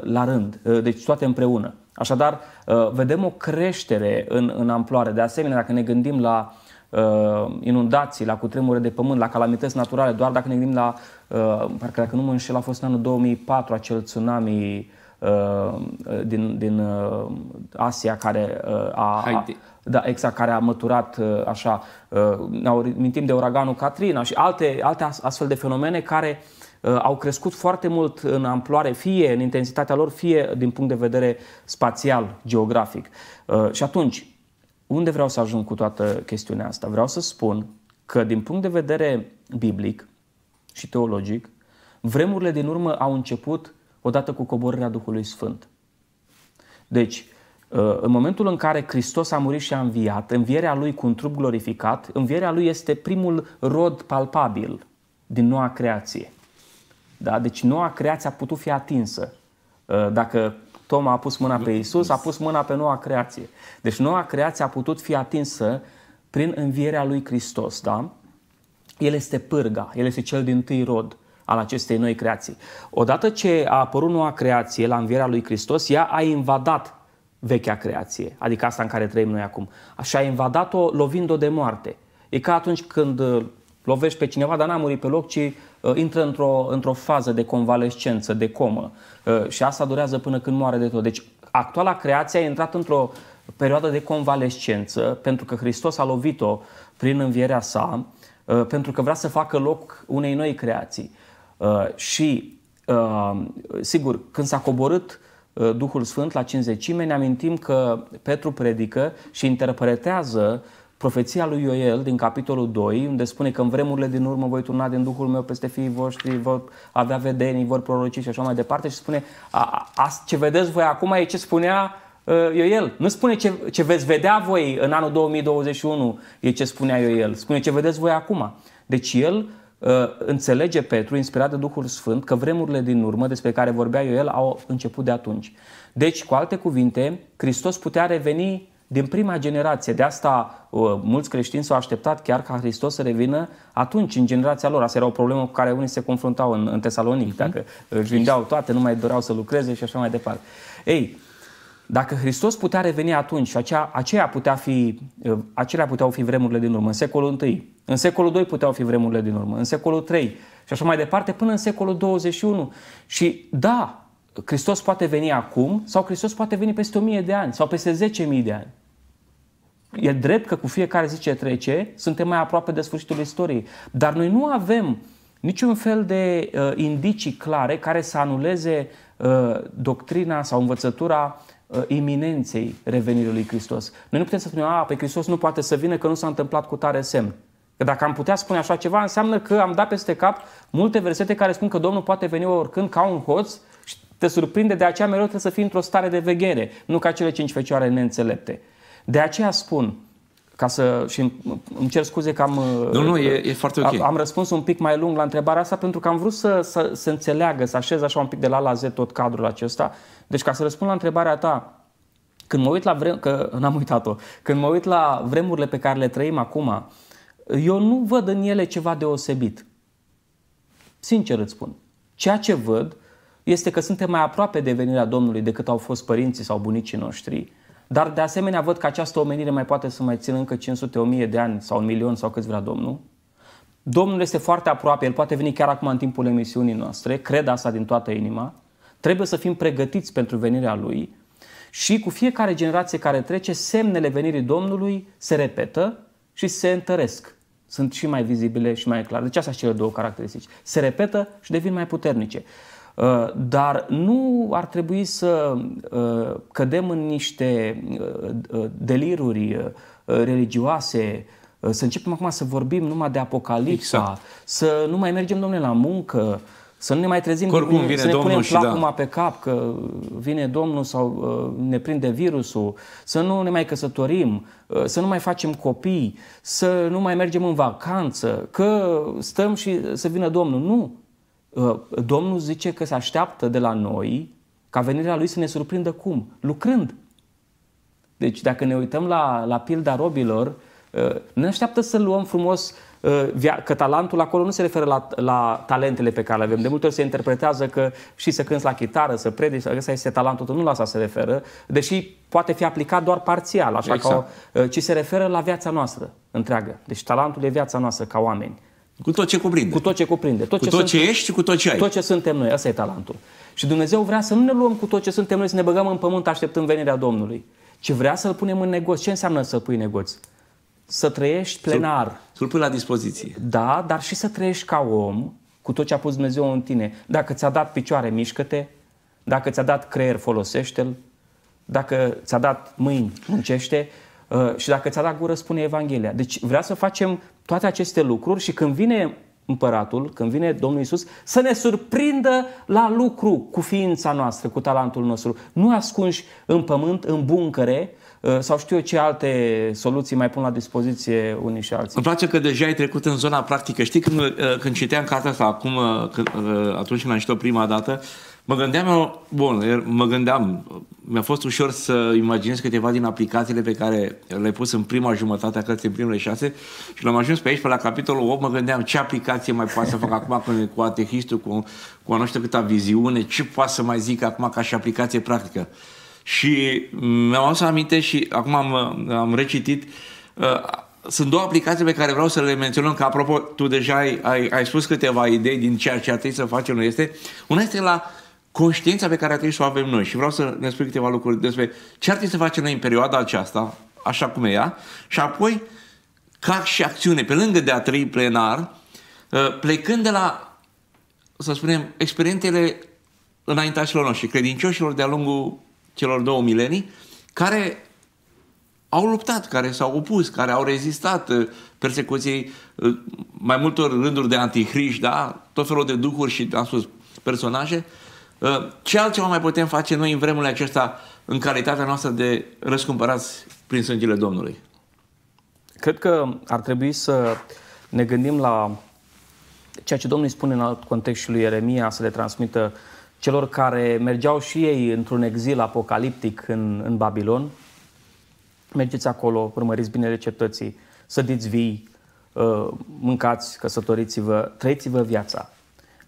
la rând, uh, deci toate împreună. Așadar, uh, vedem o creștere în, în amploare. De asemenea, dacă ne gândim la uh, inundații, la cutremure de pământ, la calamități naturale, doar dacă ne gândim la, uh, parcă dacă nu mă înșel, a fost în anul 2004 acel tsunami uh, din, din uh, Asia care uh, a, a da, exact, care a măturat uh, așa, ne mintim de uraganul Katrina și alte, alte astfel de fenomene care au crescut foarte mult în amploare, fie în intensitatea lor, fie din punct de vedere spațial, geografic. Și atunci, unde vreau să ajung cu toată chestiunea asta? Vreau să spun că din punct de vedere biblic și teologic, vremurile din urmă au început odată cu coborârea Duhului Sfânt. Deci, ă, în momentul în care Hristos a murit și a înviat, învierea lui cu un trup glorificat, învierea lui este primul rod palpabil din noua creație. Da? Deci noua creație a putut fi atinsă. Ă, dacă Toma a pus mâna pe Isus, a pus mâna pe noua creație. Deci noua creație a putut fi atinsă prin învierea lui Hristos. Da? El este pârga, el este cel din tâi rod al acestei noi creații. Odată ce a apărut noua creație la învierea lui Hristos, ea a invadat vechea creație, adică asta în care trăim noi acum. Așa a invadat-o lovind-o de moarte. E ca atunci când uh, lovești pe cineva, dar n-a murit pe loc, ci uh, intră într-o, într fază de convalescență, de comă. Uh, și asta durează până când moare de tot. Deci, actuala creație a intrat într-o perioadă de convalescență, pentru că Hristos a lovit-o prin învierea sa, uh, pentru că vrea să facă loc unei noi creații. Uh, și, uh, sigur, când s-a coborât uh, Duhul Sfânt la cinzecime, ne amintim că Petru predică și interpretează profeția lui Ioel din capitolul 2, unde spune că în vremurile din urmă voi turna din Duhul meu peste fiii voștri, vor avea vedenii, vor proroci și așa mai departe și spune a, a, ce vedeți voi acum e ce spunea Ioel. Nu spune ce, ce veți vedea voi în anul 2021 e ce spunea Ioel. Spune ce vedeți voi acum. Deci el uh, Ă, înțelege Petru, inspirat de Duhul Sfânt, că vremurile din urmă despre care vorbea eu el au început de atunci. Deci, cu alte cuvinte, Hristos putea reveni din prima generație. De asta ă, mulți creștini s-au așteptat chiar ca Hristos să revină atunci, în generația lor. Asta era o problemă cu care unii se confruntau în, în Tesalonic, uh-huh. dacă își vindeau toate, nu mai doreau să lucreze și așa mai departe. Ei, dacă Hristos putea reveni atunci și acea aceea putea fi, ă, acelea puteau fi vremurile din urmă, în secolul I, în secolul II puteau fi vremurile din urmă, în secolul III și așa mai departe, până în secolul 21. Și da, Hristos poate veni acum sau Hristos poate veni peste 1000 de ani sau peste 10.000 de ani. E drept că cu fiecare zi ce trece, suntem mai aproape de sfârșitul istoriei. Dar noi nu avem niciun fel de uh, indicii clare care să anuleze uh, doctrina sau învățătura uh, iminenței revenirii lui Hristos. Noi nu putem să spunem, a, pe păi Hristos nu poate să vină că nu s-a întâmplat cu tare semn. Că dacă am putea spune așa ceva, înseamnă că am dat peste cap multe versete care spun că Domnul poate veni oricând ca un hoț și te surprinde, de aceea mereu trebuie să fii într-o stare de veghere, nu ca cele cinci fecioare neînțelepte. De aceea spun, ca să, și îmi cer scuze că am, nu, nu, uh, e, e foarte okay. am răspuns un pic mai lung la întrebarea asta pentru că am vrut să, să, să înțeleagă, să așez așa un pic de la la Z tot cadrul acesta. Deci ca să răspund la întrebarea ta, când mă uit la vrem, că n-am uitat-o, când mă uit la vremurile pe care le trăim acum, eu nu văd în ele ceva deosebit. Sincer îți spun. Ceea ce văd este că suntem mai aproape de venirea Domnului decât au fost părinții sau bunicii noștri, dar de asemenea văd că această omenire mai poate să mai țină încă 500, 1000 de ani sau un milion sau câți vrea Domnul. Domnul este foarte aproape, El poate veni chiar acum în timpul emisiunii noastre, cred asta din toată inima. Trebuie să fim pregătiți pentru venirea Lui și cu fiecare generație care trece, semnele venirii Domnului se repetă și se întăresc. Sunt și mai vizibile și mai clare. Deci astea sunt cele două caracteristici. Se repetă și devin mai puternice. Uh, dar nu ar trebui să uh, cădem în niște uh, deliruri religioase, să începem acum să vorbim numai de apocalipsa, exact. să nu mai mergem, domnule, la muncă, să nu ne mai trezim oricum vine să ne punem placuma da. pe cap că vine domnul sau uh, ne prinde virusul, să nu ne mai căsătorim, uh, să nu mai facem copii, să nu mai mergem în vacanță, că stăm și să vină domnul. Nu. Uh, domnul zice că se așteaptă de la noi ca venirea lui să ne surprindă cum? Lucrând. Deci dacă ne uităm la, la pilda robilor, uh, ne așteaptă să luăm frumos uh, Uh, că talentul acolo nu se referă la, la talentele pe care le avem. De multe ori se interpretează că și să cânți la chitară, să predici, ăsta este talentul nu la asta se referă, deși poate fi aplicat doar parțial, așa exact. ca, uh, ci se referă la viața noastră întreagă. Deci talentul e viața noastră ca oameni. Cu tot ce cuprinde. Cu tot ce cuprinde. Tot cu ce tot sunt, ce ești și cu tot ce ai. Tot ce suntem noi, asta e talentul. Și Dumnezeu vrea să nu ne luăm cu tot ce suntem noi, să ne băgăm în pământ așteptând venirea Domnului, ci vrea să-L punem în negoț. Ce înseamnă să pui negoț? să trăiești plenar. Să-l, pui la dispoziție. Da, dar și să trăiești ca om, cu tot ce a pus Dumnezeu în tine. Dacă ți-a dat picioare, mișcă-te. Dacă ți-a dat creier, folosește-l. Dacă ți-a dat mâini, muncește. Uh, și dacă ți-a dat gură, spune Evanghelia. Deci vrea să facem toate aceste lucruri și când vine împăratul, când vine Domnul Isus, să ne surprindă la lucru cu ființa noastră, cu talentul nostru. Nu ascunși în pământ, în buncăre, Uh, sau știu eu ce alte soluții mai pun la dispoziție unii și alții. Îmi place că deja ai trecut în zona practică. Știi când, uh, când citeam cartea asta acum, uh, când, atunci când am citit-o prima dată, Mă gândeam, bun, er, mă gândeam, mi-a fost ușor să imaginez câteva din aplicațiile pe care le ai pus în prima jumătate a cărții, în primele șase, și l-am ajuns pe aici, pe la capitolul 8, mă gândeam ce aplicație mai poate să fac acum cu, cu atehistul, cu, cu nu știu câta viziune, ce poate să mai zic acum ca și aplicație practică. Și mi-am adus aminte și acum am, am recitit uh, sunt două aplicații pe care vreau să le menționăm, că apropo, tu deja ai, ai, ai spus câteva idei din ceea ce ar trebui să facem noi. Este, una este la conștiința pe care ar trebui să o avem noi și vreau să ne spui câteva lucruri despre ce ar trebui să facem noi în perioada aceasta, așa cum e ea, și apoi ca și acțiune, pe lângă de a trăi plenar, uh, plecând de la, să spunem, experiențele înaintașilor noștri, credincioșilor de-a lungul celor două milenii, care au luptat, care s-au opus, care au rezistat uh, persecuției uh, mai multor rânduri de antihriști, da? tot felul de duhuri și, am spus, personaje. Uh, ce altceva mai putem face noi în vremurile acestea în calitatea noastră de răscumpărați prin sângele Domnului? Cred că ar trebui să ne gândim la ceea ce Domnul îi spune în alt context și lui Ieremia să le transmită uh, celor care mergeau și ei într-un exil apocaliptic în, în Babilon. Mergeți acolo, urmăriți binele cetății, sădiți vii, uh, mâncați, căsătoriți-vă, trăiți-vă viața.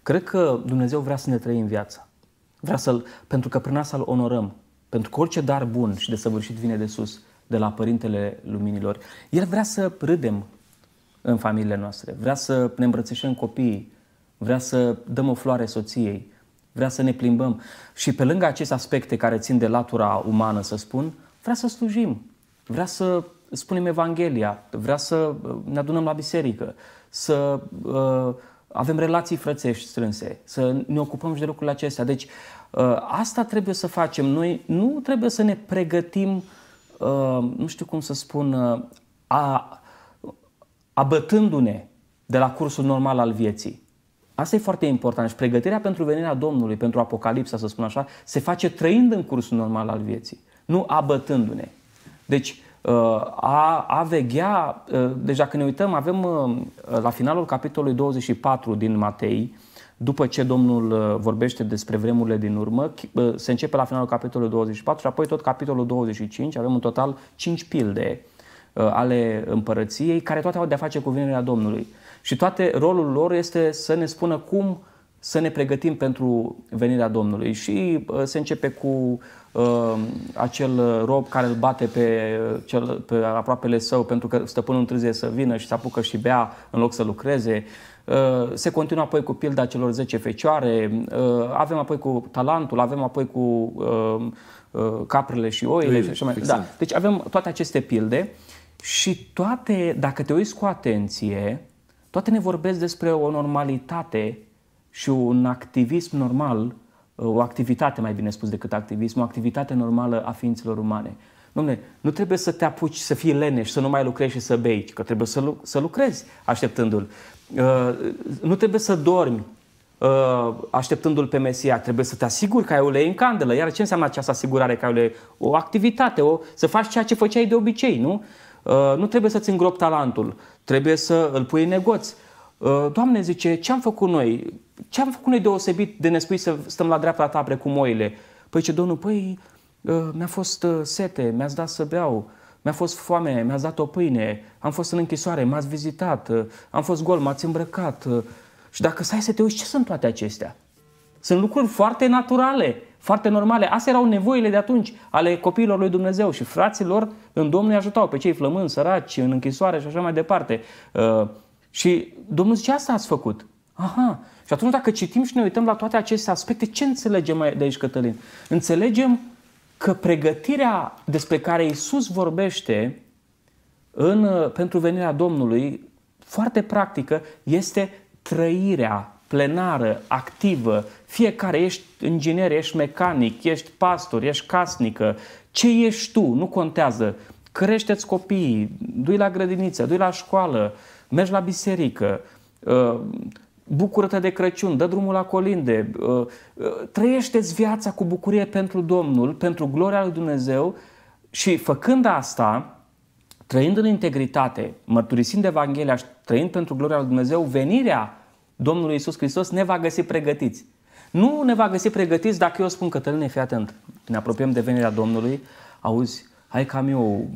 Cred că Dumnezeu vrea să ne trăim viața. Vrea să pentru că prin asta îl onorăm. Pentru că orice dar bun și de săvârșit vine de sus, de la Părintele Luminilor. El vrea să râdem în familiile noastre, vrea să ne îmbrățișăm copiii, vrea să dăm o floare soției, vrea să ne plimbăm. Și pe lângă aceste aspecte care țin de latura umană, să spun, vrea să slujim, vrea să spunem Evanghelia, vrea să uh, ne adunăm la biserică, să uh, avem relații frățești strânse, să ne ocupăm și de lucrurile acestea. Deci uh, asta trebuie să facem. Noi nu trebuie să ne pregătim, uh, nu știu cum să spun, uh, a, abătându-ne de la cursul normal al vieții. Asta e foarte important. Și pregătirea pentru venirea Domnului, pentru Apocalipsa, să spun așa, se face trăind în cursul normal al vieții, nu abătându-ne. Deci, uh, a, a veghea, uh, deja deci când ne uităm, avem uh, la finalul capitolului 24 din Matei, după ce Domnul vorbește despre vremurile din urmă, se începe la finalul capitolului 24 și apoi tot capitolul 25, avem în total 5 pilde ale împărăției, care toate au de-a face cu venirea Domnului. Și toate rolul lor este să ne spună cum să ne pregătim pentru venirea Domnului. Și uh, se începe cu uh, acel rob care îl bate pe, cel, pe aproapele său pentru că stăpânul întârzie să vină și se apucă și bea în loc să lucreze. Uh, se continuă apoi cu pilda celor 10 fecioare, uh, avem apoi cu talentul, avem apoi cu uh, uh, caprele și oile. Uile, și așa mai. Da. Deci avem toate aceste pilde și toate, dacă te uiți cu atenție, toate ne vorbesc despre o normalitate și un activism normal, o activitate mai bine spus decât activism, o activitate normală a ființelor umane. Dom'le, nu trebuie să te apuci să fii leneș, să nu mai lucrezi și să bei, că trebuie să, lu- să lucrezi așteptându-l. Uh, nu trebuie să dormi uh, așteptându-l pe Mesia, trebuie să te asiguri că ai ulei în candelă. Iar ce înseamnă această asigurare că ai ulei? O activitate, o, să faci ceea ce făceai de obicei, nu? Uh, nu trebuie să-ți îngrop talentul, trebuie să îl pui în negoț. Uh, Doamne, zice, ce am făcut noi? Ce am făcut noi deosebit de ne spui să stăm la dreapta ta precum oile? Păi ce, Domnul, păi uh, mi-a fost sete, mi-ați dat să beau, mi-a fost foame, mi-ați dat o pâine, am fost în închisoare, m-ați vizitat, am fost gol, m-ați îmbrăcat. Și dacă stai să te uiți, ce sunt toate acestea? Sunt lucruri foarte naturale foarte normale. Astea erau nevoile de atunci ale copiilor lui Dumnezeu și fraților în Domnul îi ajutau pe cei flămâni, săraci, în închisoare și așa mai departe. Uh, și Domnul zice, asta ați făcut. Aha. Și atunci dacă citim și ne uităm la toate aceste aspecte, ce înțelegem de aici, Cătălin? Înțelegem că pregătirea despre care Isus vorbește în, uh, pentru venirea Domnului, foarte practică, este trăirea plenară, activă, fiecare ești inginer, ești mecanic, ești pastor, ești casnică, ce ești tu, nu contează. Creșteți copiii, du-i la grădiniță, du-i la școală, mergi la biserică, uh, bucură-te de Crăciun, dă drumul la colinde, uh, uh, trăiește-ți viața cu bucurie pentru Domnul, pentru gloria lui Dumnezeu și făcând asta, trăind în integritate, mărturisind Evanghelia și trăind pentru gloria lui Dumnezeu, venirea Domnul Iisus Hristos ne va găsi pregătiți. Nu ne va găsi pregătiți dacă eu spun, Cătăline, fii atent, ne apropiem de venirea Domnului, auzi, hai că am eu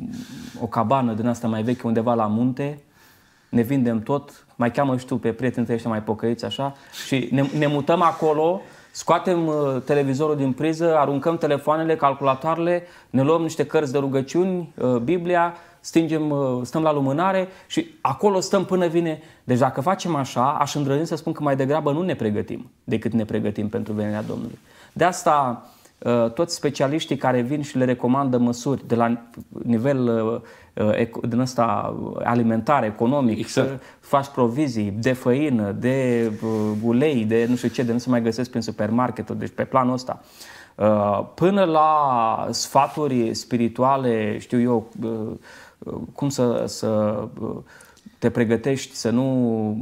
o, o cabană din asta mai veche undeva la munte, ne vindem tot, mai cheamă și tu pe prietenii tăi ăștia mai pocăiți așa și ne, ne mutăm acolo, scoatem uh, televizorul din priză, aruncăm telefoanele, calculatoarele, ne luăm niște cărți de rugăciuni, uh, Biblia stingem, uh, stăm la lumânare și acolo stăm până vine. Deci dacă facem așa, aș îndrăzni să spun că mai degrabă nu ne pregătim decât ne pregătim pentru venirea Domnului. De asta uh, toți specialiștii care vin și le recomandă măsuri de la nivel uh, din ăsta alimentar, economic, exact. faci provizii de făină, de ulei, de nu știu ce, de nu se mai găsesc prin supermarket, deci pe planul ăsta. Până la sfaturi spirituale, știu eu, cum să, să uh, te pregătești să nu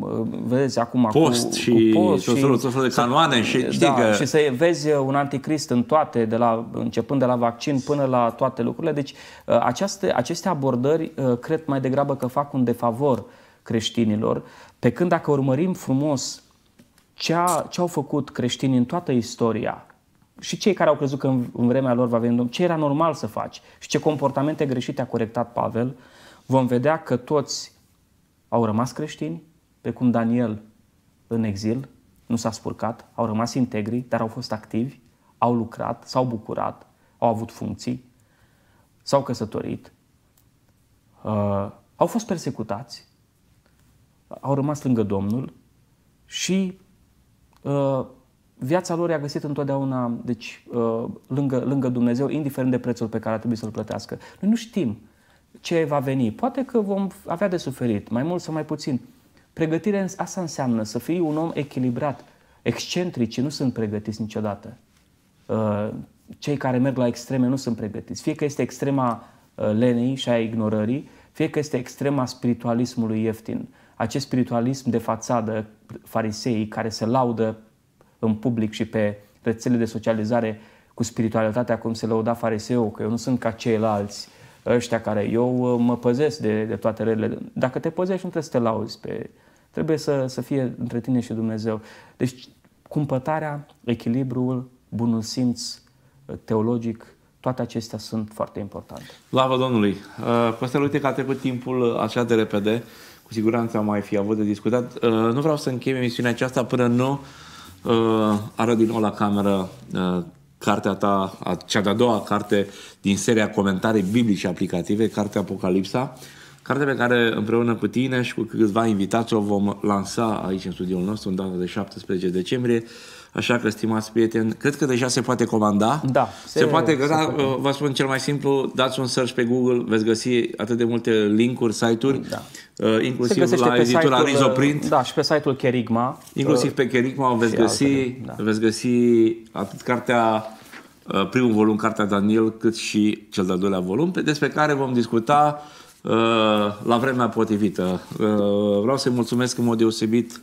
uh, vezi acum post cu, și cu post tot tot felul de canoane și, da, știi da, că... și să vezi uh, un anticrist în toate, de la, începând de la vaccin până la toate lucrurile. Deci aceaste, aceste abordări cred mai degrabă că fac un defavor creștinilor, pe când dacă urmărim frumos ce, a, ce au făcut creștinii în toată istoria, și cei care au crezut că în, în vremea lor va veni Domnul, ce era normal să faci și ce comportamente greșite a corectat Pavel, vom vedea că toți au rămas creștini, pe cum Daniel în exil nu s-a spurcat, au rămas integri, dar au fost activi, au lucrat, s-au bucurat, au avut funcții, s-au căsătorit, uh, au fost persecutați, au rămas lângă Domnul și uh, viața lor i-a găsit întotdeauna deci, uh, lângă, lângă Dumnezeu, indiferent de prețul pe care ar trebui să-l plătească. Noi nu știm ce va veni. Poate că vom avea de suferit, mai mult sau mai puțin. Pregătirea asta înseamnă să fii un om echilibrat. excentrici nu sunt pregătiți niciodată. Uh, cei care merg la extreme nu sunt pregătiți. Fie că este extrema uh, lenii și a ignorării, fie că este extrema spiritualismului ieftin. Acest spiritualism de fațadă, fariseii care se laudă în public și pe rețele de socializare cu spiritualitatea, cum se lăuda fariseu, că eu nu sunt ca ceilalți, ăștia care eu uh, mă păzesc de, de toate relele. Dacă te păzești, nu trebuie să te lauzi. Pe, trebuie să, să fie între tine și Dumnezeu. Deci, cumpătarea, echilibrul, bunul simț uh, teologic, toate acestea sunt foarte importante. Slavă Domnului! Uh, Păstel, uite că a trecut timpul așa de repede. Cu siguranță am mai fi avut de discutat. Nu vreau să încheiem emisiunea aceasta până nu Uh, arăt din nou la cameră uh, cartea ta, cea de-a doua carte din seria comentarii biblice aplicative, cartea Apocalipsa, carte pe care împreună cu tine și cu câțiva invitați o vom lansa aici în studioul nostru în data de 17 decembrie. Așa că, stimați prieteni, cred că deja se poate comanda. Da. Se, se poate găsa, da, poate. vă spun cel mai simplu, dați un search pe Google, veți găsi atât de multe linkuri, site-uri, da. Uh, inclusiv la editura Rizoprint. Da, și pe site-ul Kerigma. Inclusiv pe Kerigma veți găsi, altele, da. veți găsi atât cartea uh, primul volum, Cartea Daniel, cât și cel de-al doilea volum, despre care vom discuta uh, la vremea potrivită. Uh, vreau să-i mulțumesc în mod deosebit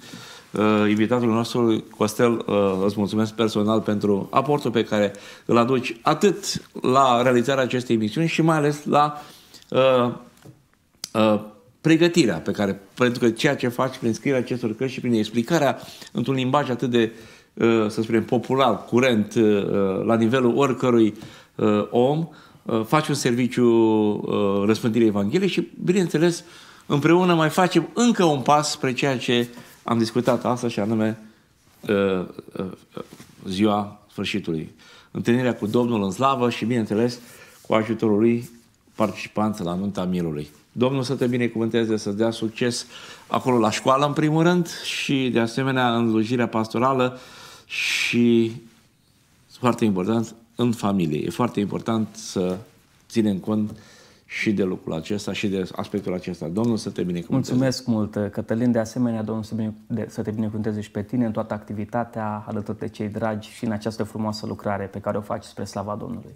uh, invitatul nostru, Costel, uh, îți mulțumesc personal pentru aportul pe care îl aduci atât la realizarea acestei emisiuni și mai ales la uh, uh, pregătirea pe care, pentru că ceea ce faci prin scrierea acestor cărți și prin explicarea într-un limbaj atât de, uh, să spunem, popular, curent, uh, la nivelul oricărui uh, om, uh, faci un serviciu uh, răspândirii Evangheliei și, bineînțeles, împreună mai facem încă un pas spre ceea ce uh, am discutat asta și anume uh, uh, ziua sfârșitului. Întâlnirea cu Domnul în slavă și, bineînțeles, cu ajutorul lui participanță la nunta mielului. Domnul să te binecuvânteze, să dea succes acolo la școală, în primul rând, și, de asemenea, în slujirea pastorală și, foarte important, în familie. E foarte important să ținem cont și de lucrul acesta și de aspectul acesta. Domnul să te binecuvânteze. Mulțumesc mult, Cătălin. De asemenea, Domnul să, te binecuvânteze și pe tine în toată activitatea, alături de cei dragi și în această frumoasă lucrare pe care o faci spre slava Domnului.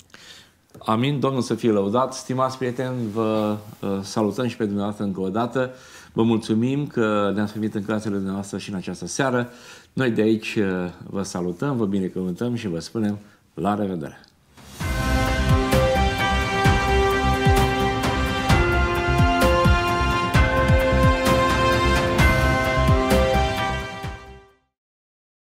Amin, Domnul să fie lăudat. Stimați prieteni, vă uh, salutăm și pe dumneavoastră încă o dată. Vă mulțumim că ne-ați primit în clasele dumneavoastră și în această seară. Noi de aici uh, vă salutăm, vă binecuvântăm și vă spunem la revedere!